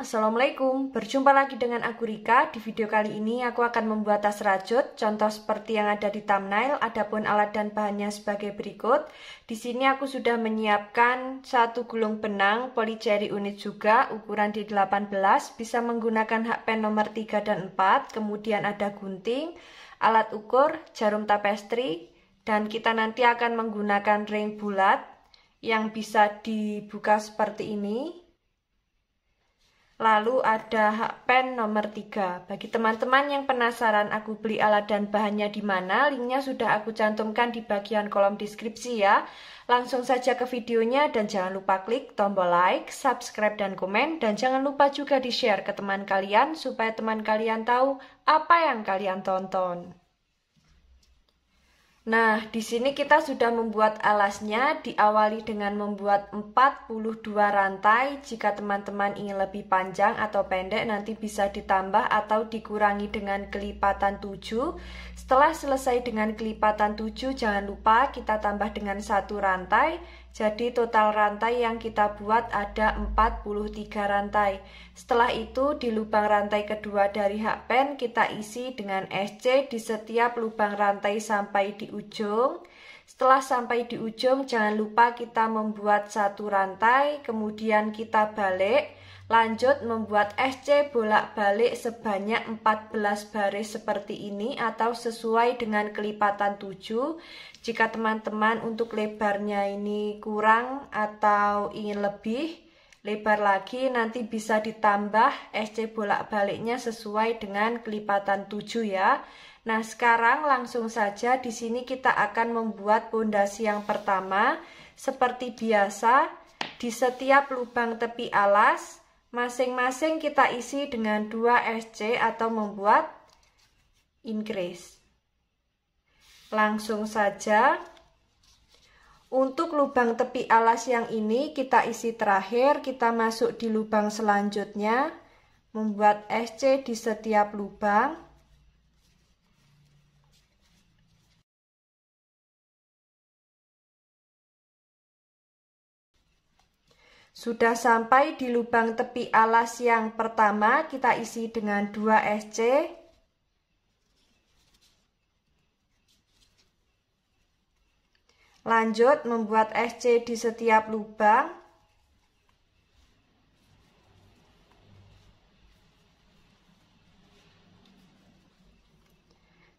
Assalamualaikum. Berjumpa lagi dengan aku Rika. Di video kali ini aku akan membuat tas rajut, contoh seperti yang ada di thumbnail, adapun alat dan bahannya sebagai berikut. Di sini aku sudah menyiapkan satu gulung benang polycherry unit juga ukuran D18, bisa menggunakan hak pen nomor 3 dan 4, kemudian ada gunting, alat ukur, jarum tapestri, dan kita nanti akan menggunakan ring bulat yang bisa dibuka seperti ini Lalu ada hak pen nomor 3. Bagi teman-teman yang penasaran aku beli alat dan bahannya di mana, linknya sudah aku cantumkan di bagian kolom deskripsi ya. Langsung saja ke videonya dan jangan lupa klik tombol like, subscribe, dan komen. Dan jangan lupa juga di-share ke teman kalian supaya teman kalian tahu apa yang kalian tonton. Nah, di sini kita sudah membuat alasnya diawali dengan membuat 42 rantai. Jika teman-teman ingin lebih panjang atau pendek nanti bisa ditambah atau dikurangi dengan kelipatan 7. Setelah selesai dengan kelipatan 7, jangan lupa kita tambah dengan satu rantai jadi total rantai yang kita buat ada 43 rantai. Setelah itu di lubang rantai kedua dari hakpen kita isi dengan SC di setiap lubang rantai sampai di ujung. Setelah sampai di ujung jangan lupa kita membuat satu rantai, kemudian kita balik. Lanjut membuat SC bolak-balik sebanyak 14 baris seperti ini atau sesuai dengan kelipatan 7 jika teman-teman untuk lebarnya ini kurang atau ingin lebih lebar lagi nanti bisa ditambah SC bolak-baliknya sesuai dengan kelipatan 7 ya. Nah, sekarang langsung saja di sini kita akan membuat pondasi yang pertama seperti biasa di setiap lubang tepi alas masing-masing kita isi dengan 2 SC atau membuat increase. Langsung saja untuk lubang tepi alas yang ini kita isi terakhir, kita masuk di lubang selanjutnya, membuat SC di setiap lubang. Sudah sampai di lubang tepi alas yang pertama, kita isi dengan 2 SC. Lanjut membuat SC di setiap lubang.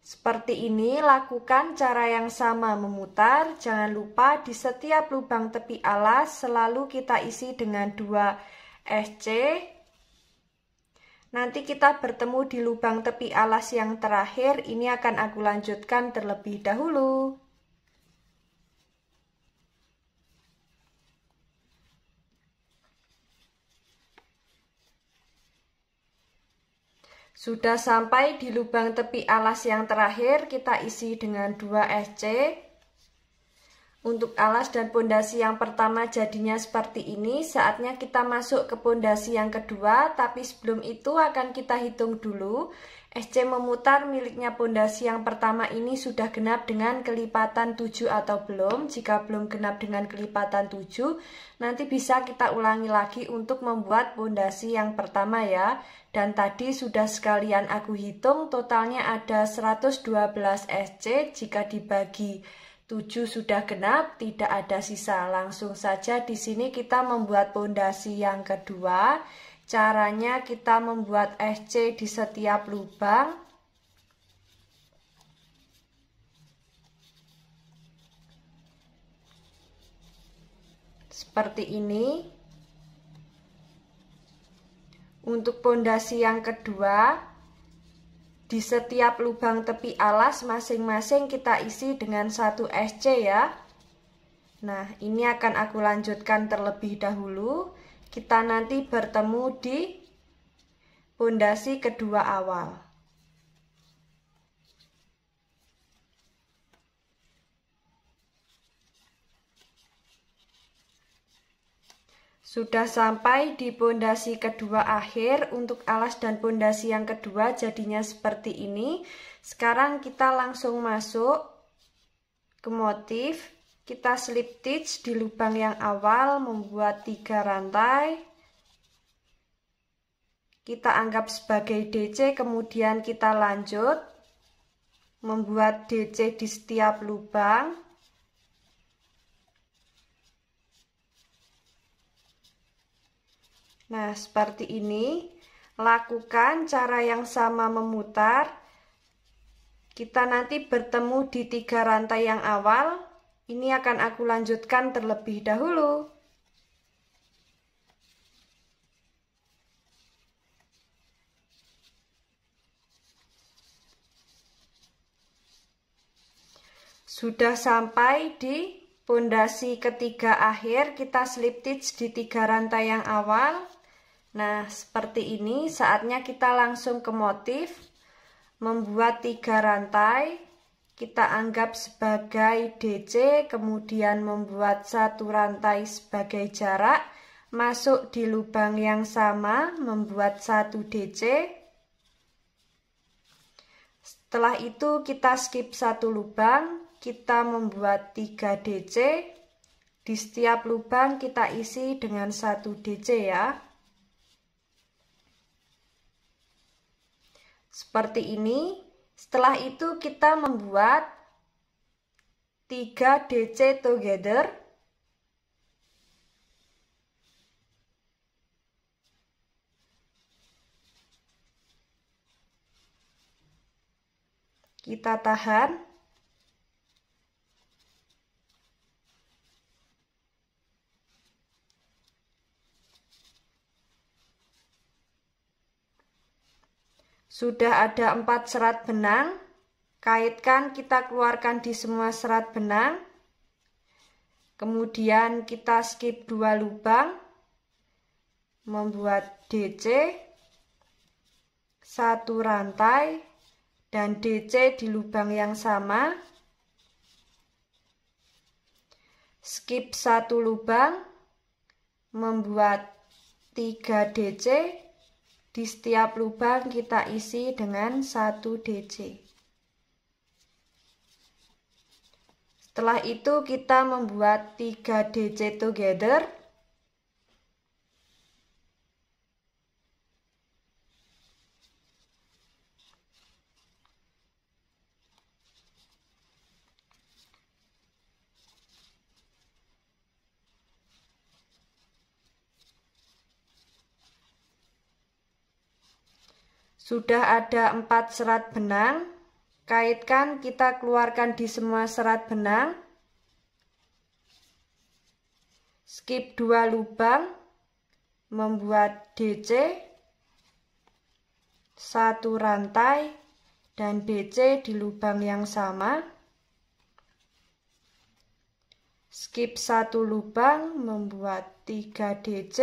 Seperti ini, lakukan cara yang sama memutar. Jangan lupa di setiap lubang tepi alas selalu kita isi dengan 2 SC. Nanti kita bertemu di lubang tepi alas yang terakhir, ini akan aku lanjutkan terlebih dahulu. Sudah sampai di lubang tepi alas yang terakhir, kita isi dengan 2 SC. Untuk alas dan pondasi yang pertama jadinya seperti ini, saatnya kita masuk ke pondasi yang kedua, tapi sebelum itu akan kita hitung dulu SC memutar miliknya pondasi yang pertama ini sudah genap dengan kelipatan 7 atau belum. Jika belum genap dengan kelipatan 7, nanti bisa kita ulangi lagi untuk membuat pondasi yang pertama ya. Dan tadi sudah sekalian aku hitung totalnya ada 112 SC jika dibagi 7 sudah genap, tidak ada sisa. Langsung saja di sini kita membuat pondasi yang kedua. Caranya kita membuat SC di setiap lubang. Seperti ini. Untuk pondasi yang kedua, di setiap lubang tepi alas masing-masing kita isi dengan satu SC ya. Nah, ini akan aku lanjutkan terlebih dahulu kita nanti bertemu di pondasi kedua awal. Sudah sampai di pondasi kedua akhir untuk alas dan pondasi yang kedua jadinya seperti ini. Sekarang kita langsung masuk ke motif kita slip stitch di lubang yang awal membuat tiga rantai kita anggap sebagai DC kemudian kita lanjut membuat DC di setiap lubang nah seperti ini lakukan cara yang sama memutar kita nanti bertemu di tiga rantai yang awal ini akan aku lanjutkan terlebih dahulu. Sudah sampai di pondasi ketiga akhir, kita slip stitch di tiga rantai yang awal. Nah, seperti ini saatnya kita langsung ke motif, membuat tiga rantai, kita anggap sebagai DC, kemudian membuat satu rantai sebagai jarak, masuk di lubang yang sama, membuat satu DC. Setelah itu kita skip satu lubang, kita membuat tiga DC. Di setiap lubang kita isi dengan satu DC ya. Seperti ini. Setelah itu kita membuat 3 DC together. Kita tahan. Sudah ada empat serat benang. Kaitkan kita keluarkan di semua serat benang. Kemudian kita skip dua lubang. Membuat DC. Satu rantai. Dan DC di lubang yang sama. Skip satu lubang. Membuat 3 DC di setiap lubang kita isi dengan 1 DC. Setelah itu kita membuat 3 DC together Sudah ada empat serat benang. Kaitkan kita keluarkan di semua serat benang. Skip dua lubang. Membuat DC. Satu rantai dan DC di lubang yang sama. Skip satu lubang membuat 3 DC.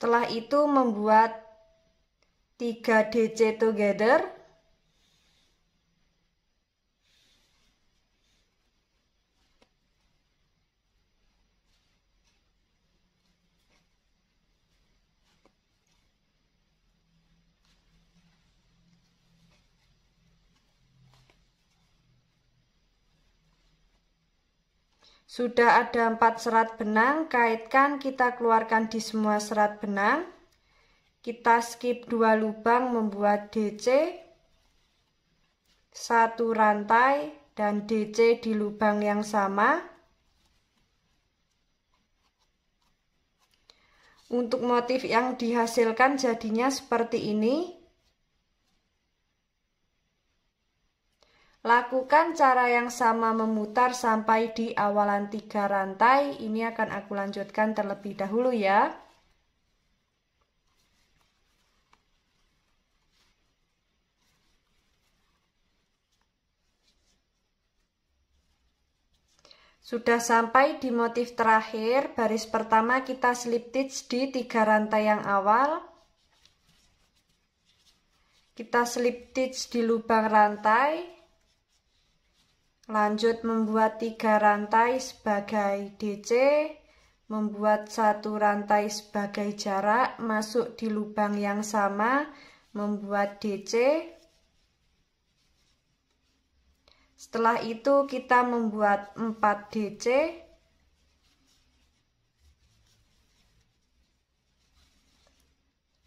Setelah itu membuat 3 DC together Sudah ada 4 serat benang, kaitkan kita keluarkan di semua serat benang. Kita skip 2 lubang membuat DC, 1 rantai, dan DC di lubang yang sama. Untuk motif yang dihasilkan jadinya seperti ini. Lakukan cara yang sama memutar sampai di awalan tiga rantai. Ini akan aku lanjutkan terlebih dahulu ya. Sudah sampai di motif terakhir, baris pertama kita slip stitch di tiga rantai yang awal. Kita slip stitch di lubang rantai, Lanjut membuat tiga rantai sebagai DC, membuat satu rantai sebagai jarak, masuk di lubang yang sama, membuat DC. Setelah itu kita membuat 4 DC.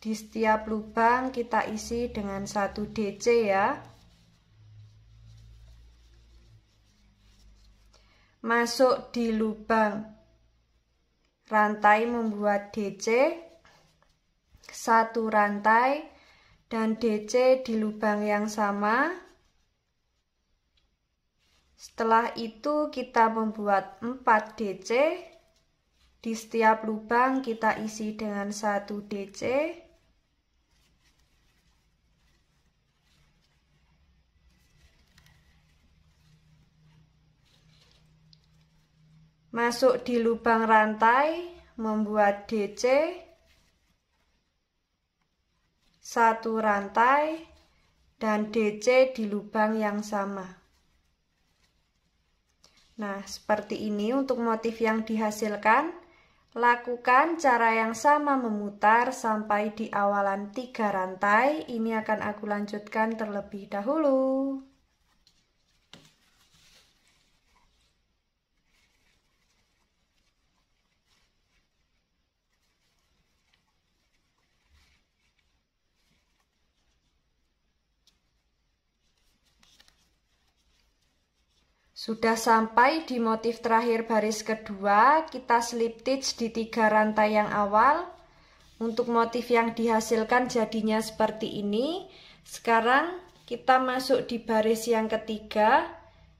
Di setiap lubang kita isi dengan satu DC ya. masuk di lubang. Rantai membuat DC, satu rantai dan DC di lubang yang sama. Setelah itu kita membuat 4 DC. Di setiap lubang kita isi dengan satu DC. masuk di lubang rantai membuat DC satu rantai dan DC di lubang yang sama nah seperti ini untuk motif yang dihasilkan lakukan cara yang sama memutar sampai di awalan tiga rantai ini akan aku lanjutkan terlebih dahulu Sudah sampai di motif terakhir baris kedua, kita slip stitch di tiga rantai yang awal. Untuk motif yang dihasilkan jadinya seperti ini. Sekarang kita masuk di baris yang ketiga,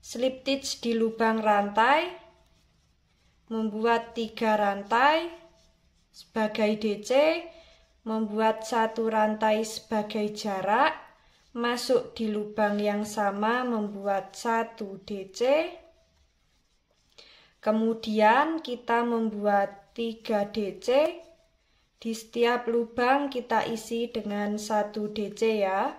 slip stitch di lubang rantai, membuat tiga rantai sebagai DC, membuat satu rantai sebagai jarak, masuk di lubang yang sama membuat satu DC. Kemudian kita membuat 3 DC. Di setiap lubang kita isi dengan satu DC ya.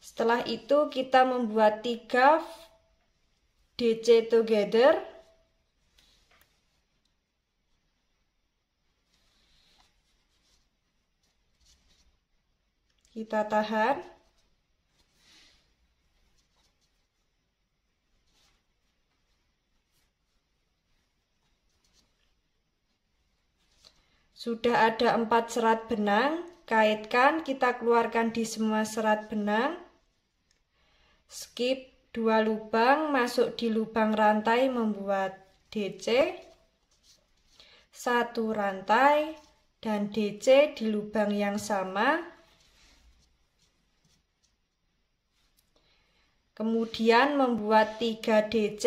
Setelah itu kita membuat 3 DC together. kita tahan sudah ada empat serat benang kaitkan kita keluarkan di semua serat benang skip dua lubang masuk di lubang rantai membuat DC satu rantai dan DC di lubang yang sama Kemudian membuat 3 DC.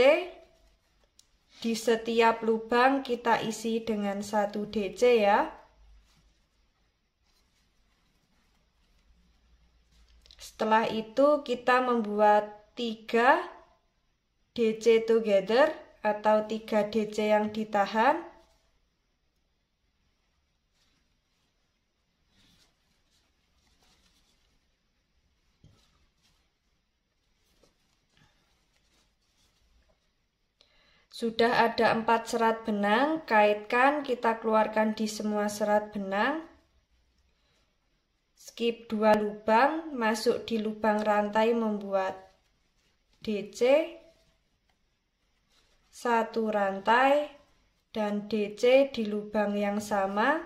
Di setiap lubang kita isi dengan 1 DC ya. Setelah itu kita membuat 3 DC together atau 3 DC yang ditahan. Sudah ada empat serat benang, kaitkan kita keluarkan di semua serat benang. Skip dua lubang, masuk di lubang rantai membuat DC, satu rantai, dan DC di lubang yang sama.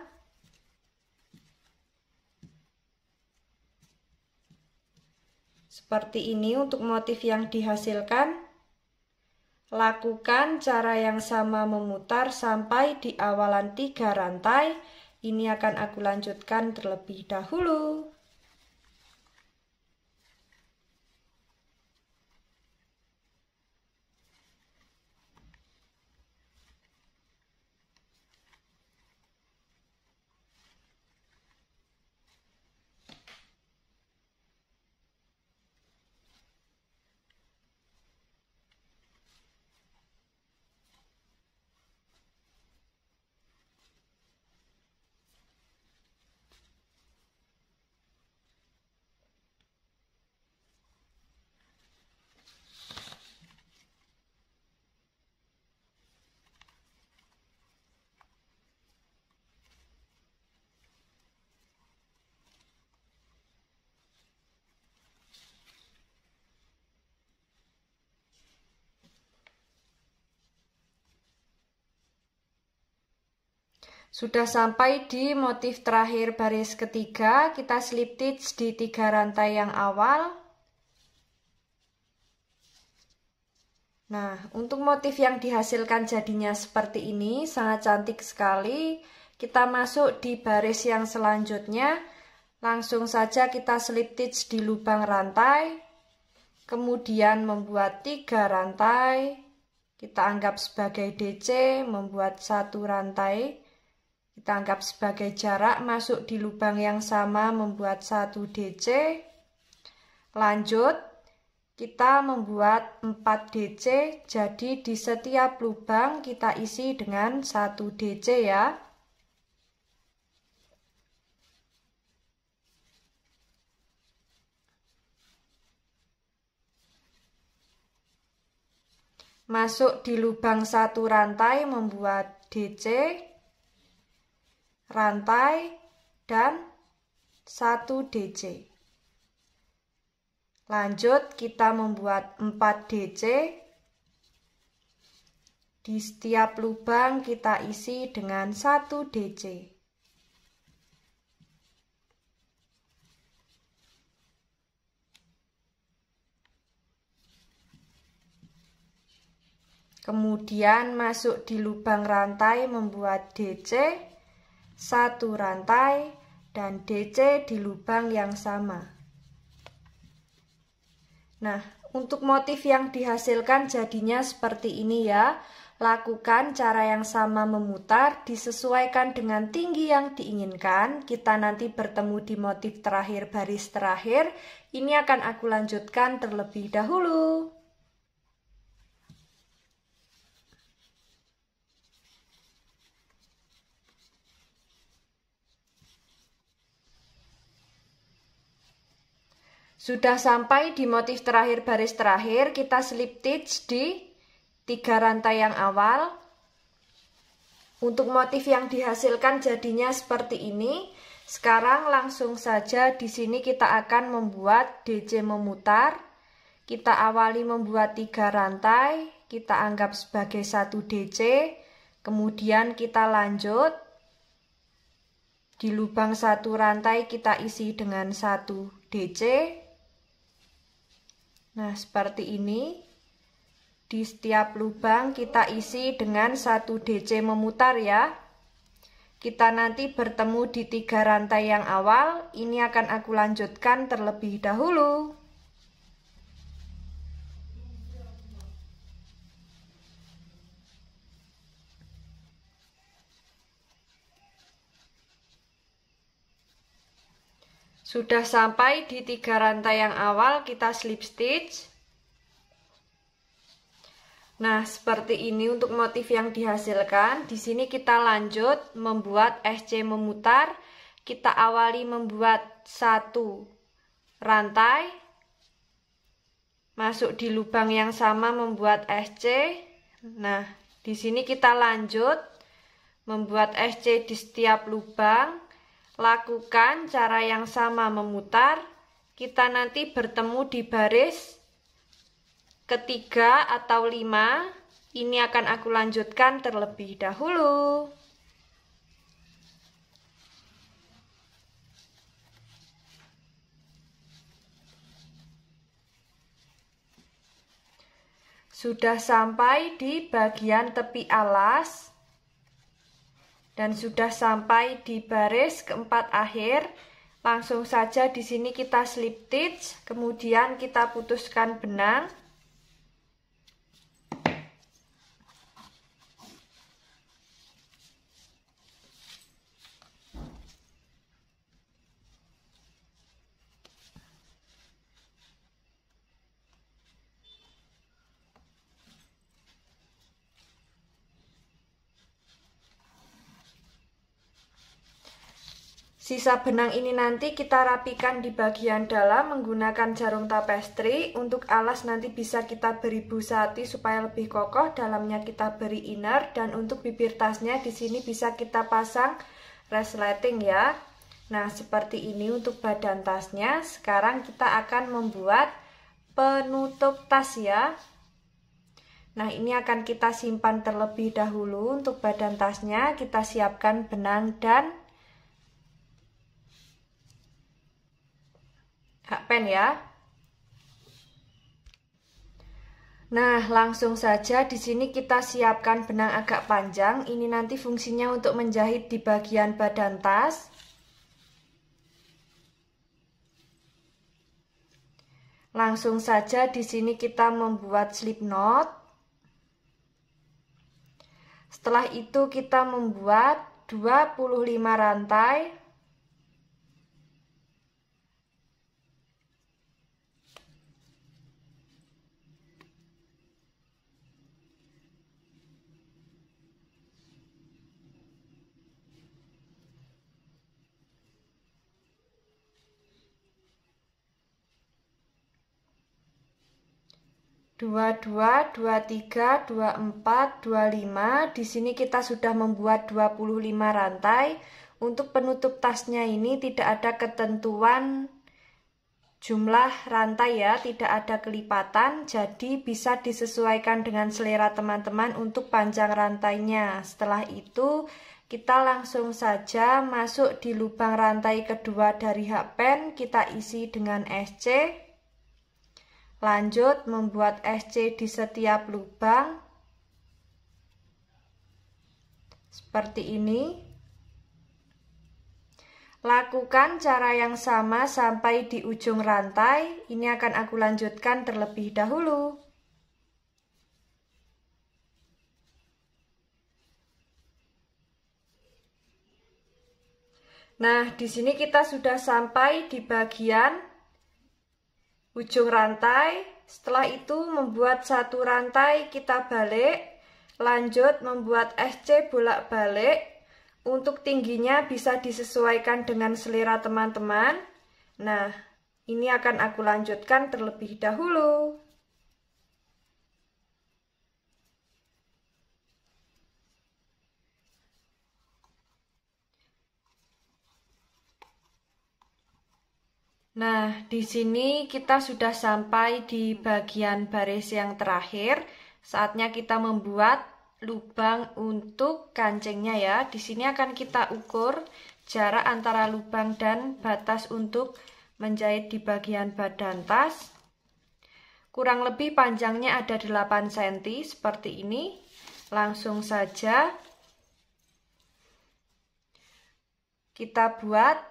Seperti ini untuk motif yang dihasilkan. Lakukan cara yang sama memutar sampai di awalan tiga rantai. Ini akan aku lanjutkan terlebih dahulu. Sudah sampai di motif terakhir baris ketiga, kita slip stitch di tiga rantai yang awal. Nah, untuk motif yang dihasilkan jadinya seperti ini, sangat cantik sekali. Kita masuk di baris yang selanjutnya, langsung saja kita slip stitch di lubang rantai, kemudian membuat tiga rantai, kita anggap sebagai DC, membuat satu rantai, kita anggap sebagai jarak masuk di lubang yang sama membuat 1 DC. Lanjut, kita membuat 4 DC, jadi di setiap lubang kita isi dengan 1 DC ya. Masuk di lubang satu rantai membuat DC rantai, dan 1 DC. Lanjut kita membuat 4 DC. Di setiap lubang kita isi dengan 1 DC. Kemudian masuk di lubang rantai membuat DC satu rantai, dan DC di lubang yang sama. Nah, untuk motif yang dihasilkan jadinya seperti ini ya. Lakukan cara yang sama memutar, disesuaikan dengan tinggi yang diinginkan. Kita nanti bertemu di motif terakhir baris terakhir. Ini akan aku lanjutkan terlebih dahulu. Sudah sampai di motif terakhir baris terakhir, kita slip stitch di tiga rantai yang awal. Untuk motif yang dihasilkan jadinya seperti ini. Sekarang langsung saja di sini kita akan membuat DC memutar. Kita awali membuat tiga rantai, kita anggap sebagai satu DC, kemudian kita lanjut di lubang satu rantai kita isi dengan satu DC Nah, seperti ini. Di setiap lubang kita isi dengan satu DC memutar ya. Kita nanti bertemu di tiga rantai yang awal. Ini akan aku lanjutkan terlebih dahulu. Sudah sampai di tiga rantai yang awal kita slip stitch. Nah, seperti ini untuk motif yang dihasilkan. Di sini kita lanjut membuat SC memutar. Kita awali membuat satu rantai. Masuk di lubang yang sama membuat SC. Nah, di sini kita lanjut membuat SC di setiap lubang Lakukan cara yang sama memutar. Kita nanti bertemu di baris ketiga atau lima. Ini akan aku lanjutkan terlebih dahulu. Sudah sampai di bagian tepi alas, dan sudah sampai di baris keempat akhir langsung saja di sini kita slip stitch kemudian kita putuskan benang Sisa benang ini nanti kita rapikan di bagian dalam menggunakan jarum tapestri. Untuk alas nanti bisa kita beri busati supaya lebih kokoh, dalamnya kita beri inner dan untuk bibir tasnya di sini bisa kita pasang resleting ya. Nah, seperti ini untuk badan tasnya. Sekarang kita akan membuat penutup tas ya. Nah, ini akan kita simpan terlebih dahulu untuk badan tasnya. Kita siapkan benang dan Kak Pen ya. Nah, langsung saja di sini kita siapkan benang agak panjang. Ini nanti fungsinya untuk menjahit di bagian badan tas. Langsung saja di sini kita membuat slip knot. Setelah itu kita membuat 25 rantai 22, 23, 24, 25. Di sini kita sudah membuat 25 rantai. Untuk penutup tasnya ini tidak ada ketentuan jumlah rantai ya, tidak ada kelipatan. Jadi bisa disesuaikan dengan selera teman-teman untuk panjang rantainya. Setelah itu kita langsung saja masuk di lubang rantai kedua dari hakpen, kita isi dengan SC. Lanjut membuat SC di setiap lubang seperti ini. Lakukan cara yang sama sampai di ujung rantai. Ini akan aku lanjutkan terlebih dahulu. Nah, di sini kita sudah sampai di bagian ujung rantai. Setelah itu membuat satu rantai kita balik. Lanjut membuat SC bolak-balik. Untuk tingginya bisa disesuaikan dengan selera teman-teman. Nah, ini akan aku lanjutkan terlebih dahulu. Nah, di sini kita sudah sampai di bagian baris yang terakhir. Saatnya kita membuat lubang untuk kancingnya ya. Di sini akan kita ukur jarak antara lubang dan batas untuk menjahit di bagian badan tas. Kurang lebih panjangnya ada 8 cm seperti ini. Langsung saja kita buat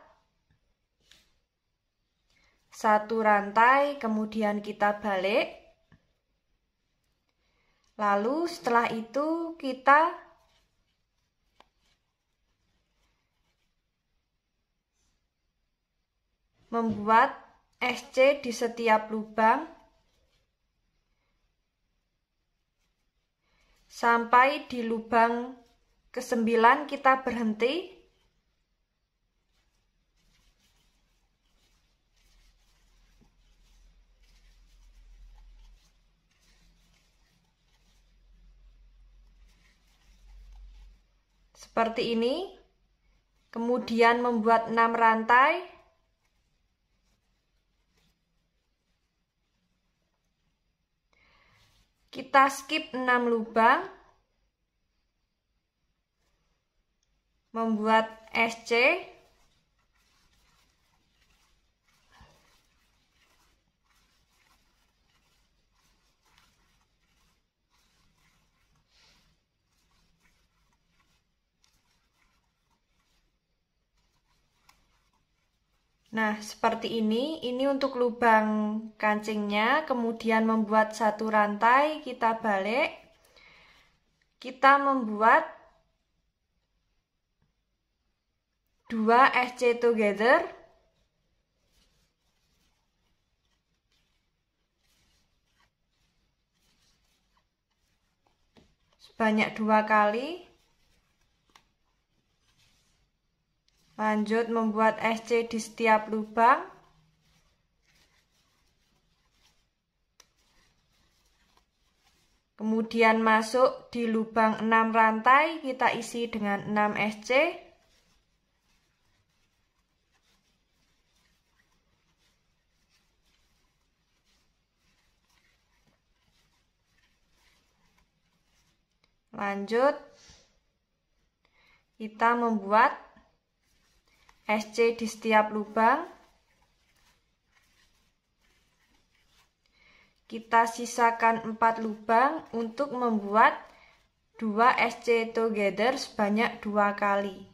satu rantai, kemudian kita balik. Lalu setelah itu kita membuat SC di setiap lubang sampai di lubang ke-9 kita berhenti seperti ini kemudian membuat 6 rantai kita skip 6 lubang membuat SC Nah, seperti ini. Ini untuk lubang kancingnya, kemudian membuat satu rantai, kita balik. Kita membuat dua SC together. Sebanyak dua kali. Lanjut membuat SC di setiap lubang. Kemudian masuk di lubang 6 rantai, kita isi dengan 6 SC. Lanjut, kita membuat SC di setiap lubang. Kita sisakan 4 lubang untuk membuat 2 SC together sebanyak 2 kali.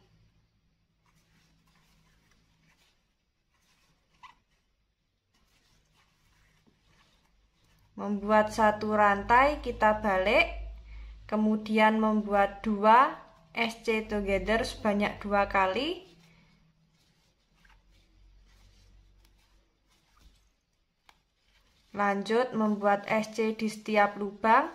Membuat satu rantai kita balik, kemudian membuat 2 SC together sebanyak 2 kali. Lanjut, membuat SC di setiap lubang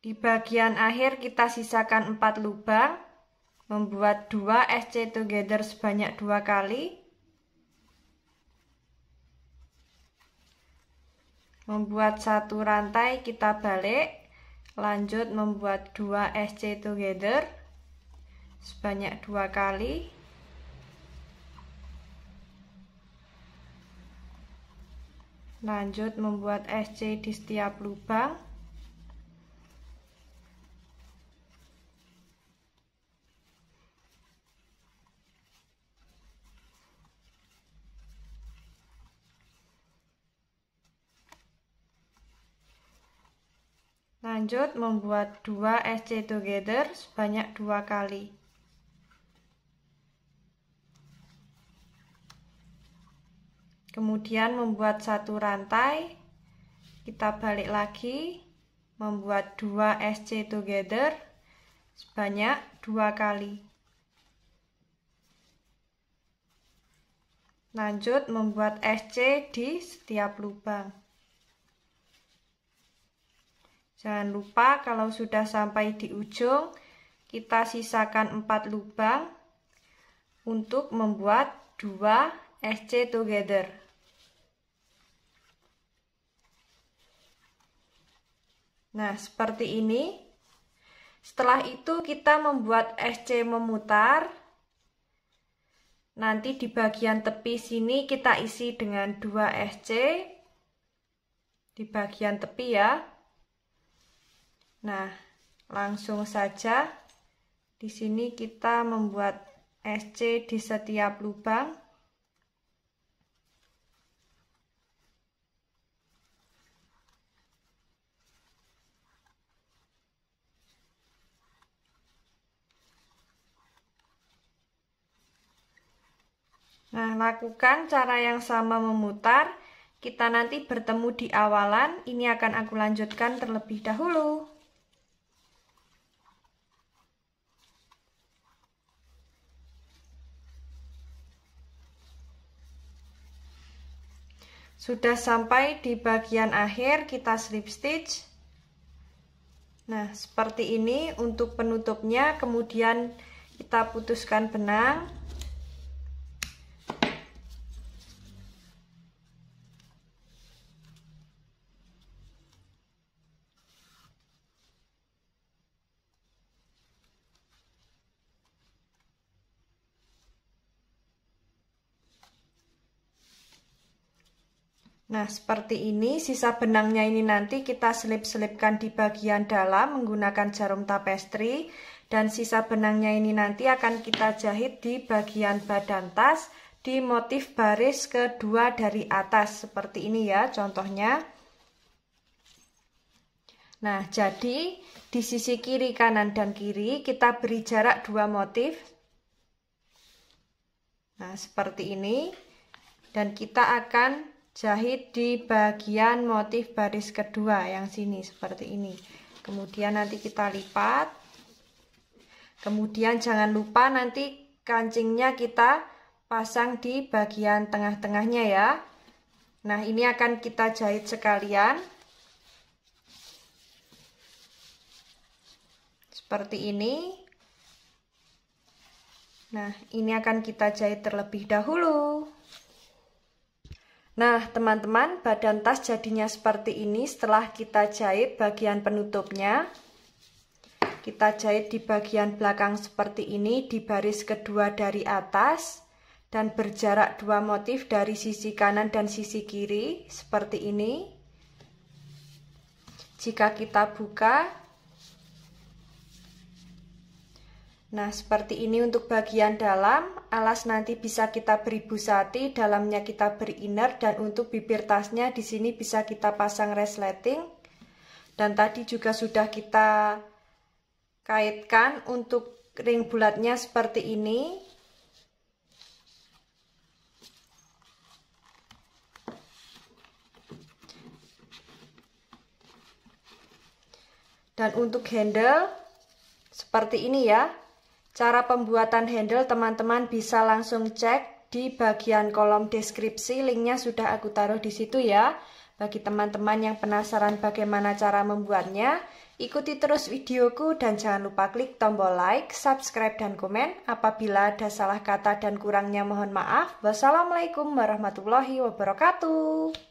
Di bagian akhir kita sisakan 4 lubang, membuat 2 SC together sebanyak 2 kali. Membuat satu rantai kita balik, lanjut membuat 2 SC together sebanyak 2 kali. Lanjut membuat SC di setiap lubang. Lanjut membuat 2 SC together sebanyak dua kali. Kemudian membuat satu rantai, kita balik lagi, membuat 2 SC together sebanyak dua kali. Lanjut membuat SC di setiap lubang. Jangan lupa kalau sudah sampai di ujung, kita sisakan 4 lubang untuk membuat 2 SC together. Nah, seperti ini. Setelah itu kita membuat SC memutar. Nanti di bagian tepi sini kita isi dengan 2 SC. Di bagian tepi ya. Nah, langsung saja di sini kita membuat SC di setiap lubang. Nah, lakukan cara yang sama memutar. Kita nanti bertemu di awalan. Ini akan aku lanjutkan terlebih dahulu. Sudah sampai di bagian akhir kita slip stitch. Nah, seperti ini untuk penutupnya kemudian kita putuskan benang. Nah, seperti ini sisa benangnya ini nanti kita selip-selipkan di bagian dalam menggunakan jarum tapestri dan sisa benangnya ini nanti akan kita jahit di bagian badan tas di motif baris kedua dari atas seperti ini ya contohnya. Nah, jadi di sisi kiri kanan dan kiri kita beri jarak dua motif. Nah, seperti ini dan kita akan jahit di bagian motif baris kedua yang sini seperti ini kemudian nanti kita lipat kemudian jangan lupa nanti kancingnya kita pasang di bagian tengah-tengahnya ya nah ini akan kita jahit sekalian seperti ini nah ini akan kita jahit terlebih dahulu Nah teman-teman badan tas jadinya seperti ini setelah kita jahit bagian penutupnya Kita jahit di bagian belakang seperti ini di baris kedua dari atas Dan berjarak dua motif dari sisi kanan dan sisi kiri seperti ini Jika kita buka Nah, seperti ini untuk bagian dalam, alas nanti bisa kita beri busati, dalamnya kita beri inner, dan untuk bibir tasnya di sini bisa kita pasang resleting. Dan tadi juga sudah kita kaitkan untuk ring bulatnya seperti ini. Dan untuk handle, seperti ini ya. Cara pembuatan handle teman-teman bisa langsung cek di bagian kolom deskripsi, linknya sudah aku taruh di situ ya. Bagi teman-teman yang penasaran bagaimana cara membuatnya, ikuti terus videoku dan jangan lupa klik tombol like, subscribe, dan komen. Apabila ada salah kata dan kurangnya mohon maaf. Wassalamualaikum warahmatullahi wabarakatuh.